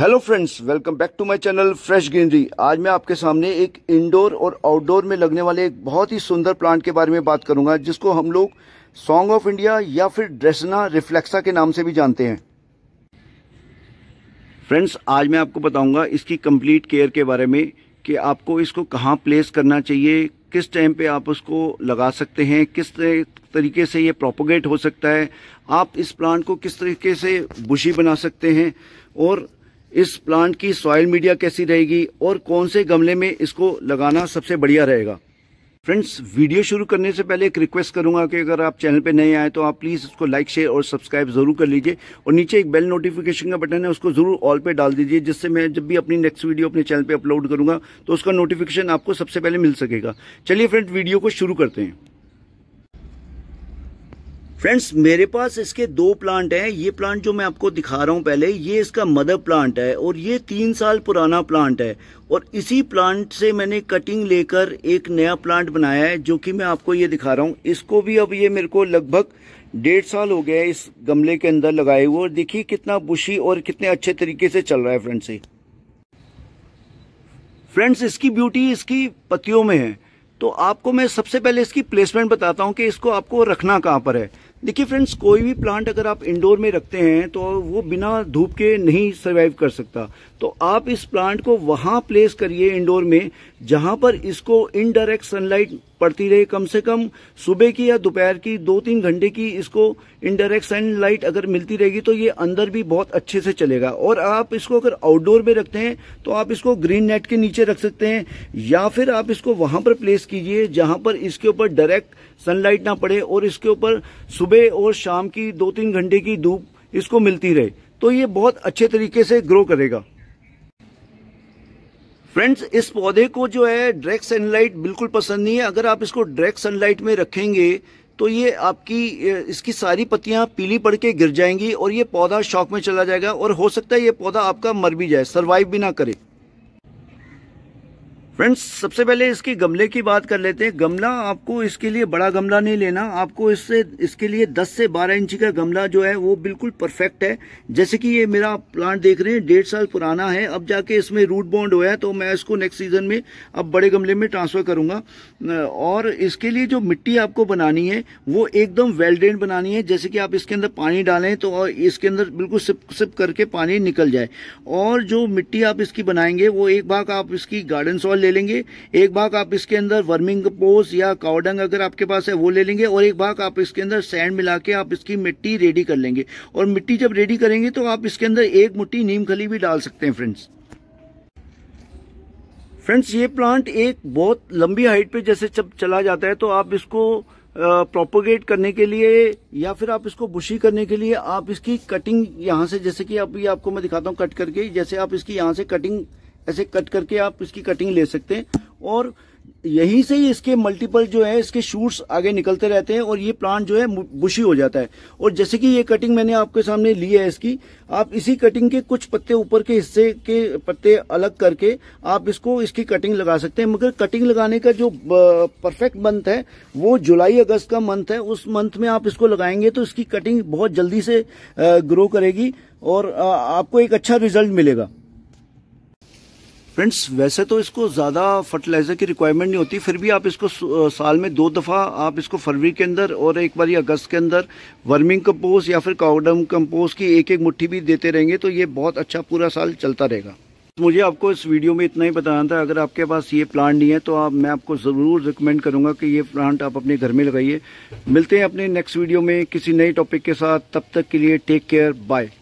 hello friends welcome back to my channel fresh greenery आज मैं आपके सामने एक इंडोर और आउटडोर में लगने वाले एक बहुत ही सुंदर प्लांट के बारे में बात करूंगा जिसको हम लोग सॉन्ग ऑफ इंडिया या फिर ड्रेसना रिफ्लेक्सा के नाम से भी जानते हैं फ्रेंड्स आज मैं आपको बताऊंगा इसकी कंप्लीट केयर के बारे में कि आपको इसको कहाँ प्लेस करना चाहिए किस टाइम पे आप उसको लगा सकते हैं किस तरीके से ये प्रोपोगेट हो सकता है आप इस प्लांट को किस तरीके से बुशी बना सकते हैं और इस प्लांट की सॉयल मीडिया कैसी रहेगी और कौन से गमले में इसको लगाना सबसे बढ़िया रहेगा फ्रेंड्स वीडियो शुरू करने से पहले एक रिक्वेस्ट करूंगा कि अगर आप चैनल पर नए आए तो आप प्लीज़ इसको लाइक शेयर और सब्सक्राइब जरूर कर लीजिए और नीचे एक बेल नोटिफिकेशन का बटन है उसको जरूर ऑल पे डाल दीजिए जिससे मैं जब भी अपनी नेक्स्ट वीडियो अपने चैनल पे अपलोड करूंगा तो उसका नोटिफिकेशन आपको सबसे पहले मिल सकेगा चलिए फ्रेंड वीडियो को शुरू करते हैं फ्रेंड्स मेरे पास इसके दो प्लांट हैं ये प्लांट जो मैं आपको दिखा रहा हूँ पहले ये इसका मदर प्लांट है और ये तीन साल पुराना प्लांट है और इसी प्लांट से मैंने कटिंग लेकर एक नया प्लांट बनाया है जो कि मैं आपको ये दिखा रहा हूँ इसको भी अब ये मेरे को लगभग डेढ़ साल हो गया है इस गमले के अंदर लगाए हुए और देखिए कितना बुशी और कितने अच्छे तरीके से चल रहा है फ्रेंड्स ये फ्रेंड्स इसकी ब्यूटी इसकी पतियों में है तो आपको मैं सबसे पहले इसकी प्लेसमेंट बताता हूँ कि इसको आपको रखना कहाँ पर है देखिए फ्रेंड्स कोई भी प्लांट अगर आप इंडोर में रखते हैं तो वो बिना धूप के नहीं सरवाइव कर सकता तो आप इस प्लांट को वहां प्लेस करिए इंडोर में जहां पर इसको इनडायरेक्ट सनलाइट पड़ती रहे कम से कम सुबह की या दोपहर की दो तीन घंटे की इसको इनडायरेक्ट सनलाइट अगर मिलती रहेगी तो ये अंदर भी बहुत अच्छे से चलेगा और आप इसको अगर आउटडोर में रखते हैं तो आप इसको ग्रीन नेट के नीचे रख सकते हैं या फिर आप इसको वहां पर प्लेस कीजिए जहां पर इसके ऊपर डायरेक्ट सनलाइट ना पड़े और इसके ऊपर सुबह और शाम की दो तीन घंटे की धूप इसको मिलती रहे तो ये बहुत अच्छे तरीके से ग्रो करेगा फ्रेंड्स इस पौधे को जो है डायरेक्ट सनलाइट बिल्कुल पसंद नहीं है अगर आप इसको डायरेक्ट सनलाइट में रखेंगे तो ये आपकी इसकी सारी पत्तियां पीली पड़ के गिर जाएंगी और ये पौधा शौक में चला जाएगा और हो सकता है ये पौधा आपका मर भी जाए सर्वाइव भी ना करे फ्रेंड्स सबसे पहले इसकी गमले की बात कर लेते हैं गमला आपको इसके लिए बड़ा गमला नहीं लेना आपको इससे इसके लिए 10 से 12 इंच का गमला जो है वो बिल्कुल परफेक्ट है जैसे कि ये मेरा प्लांट देख रहे हैं डेढ़ साल पुराना है अब जाके इसमें रूट बॉन्ड हुआ है तो मैं इसको नेक्स्ट सीजन में अब बड़े गमले में ट्रांसफर करूंगा और इसके लिए जो मिट्टी आपको बनानी है वो एकदम वेल ड्रेन बनानी है जैसे कि आप इसके अंदर पानी डालें तो इसके अंदर बिल्कुल सिप सिप करके पानी निकल जाए और जो मिट्टी आप इसकी बनाएंगे वो एक भाग आप इसकी गार्डन सॉल ले लेंगे एक भाग आप इसके अंदर वर्मिंग पोस्ट या काउडंग अगर आपके पास है वो ले लेंगे और एक भाग आप इसके अंदर सैंड मिला के आप इसकी मिट्टी रेडी कर लेंगे और मिट्टी जब रेडी करेंगे तो आप इसके अंदर एक मुट्ठी नीम खली भी डाल सकते हैं फ्रेंड्स फ्रेंड्स ये प्लांट एक बहुत लंबी हाइट पे जैसे जब चला जाता है तो आप इसको प्रोपोगेट करने के लिए या फिर आप इसको बुशी करने के लिए आप इसकी कटिंग यहाँ से जैसे कि आप आपको मैं दिखाता हूँ कट करके जैसे आप इसकी यहाँ से कटिंग ऐसे कट करके आप इसकी कटिंग ले सकते हैं और यहीं से ही इसके मल्टीपल जो है इसके शूट्स आगे निकलते रहते हैं और ये प्लांट जो है बुशी हो जाता है और जैसे कि ये कटिंग मैंने आपके सामने ली है इसकी आप इसी कटिंग के कुछ पत्ते ऊपर के हिस्से के पत्ते अलग करके आप इसको इसकी कटिंग लगा सकते हैं मगर कटिंग लगाने का जो परफेक्ट मंथ है वो जुलाई अगस्त का मंथ है उस मंथ में आप इसको लगाएंगे तो इसकी कटिंग बहुत जल्दी से ग्रो करेगी और आपको एक अच्छा रिजल्ट मिलेगा फ्रेंड्स वैसे तो इसको ज़्यादा फर्टिलाइज़र की रिक्वायरमेंट नहीं होती फिर भी आप इसको साल में दो दफ़ा आप इसको फरवरी के अंदर और एक बार अगस्त के अंदर वर्मिंग कंपोज या फिर काउडम कंपोज की एक एक मुट्ठी भी देते रहेंगे तो ये बहुत अच्छा पूरा साल चलता रहेगा मुझे आपको इस वीडियो में इतना ही बताना था अगर आपके पास ये प्लांट नहीं है तो आप मैं आपको ज़रूर रिकमेंड करूँगा कि ये प्लांट आप अपने घर में लगाइए मिलते हैं अपने नेक्स्ट वीडियो में किसी नए टॉपिक के साथ तब तक के लिए टेक केयर बाय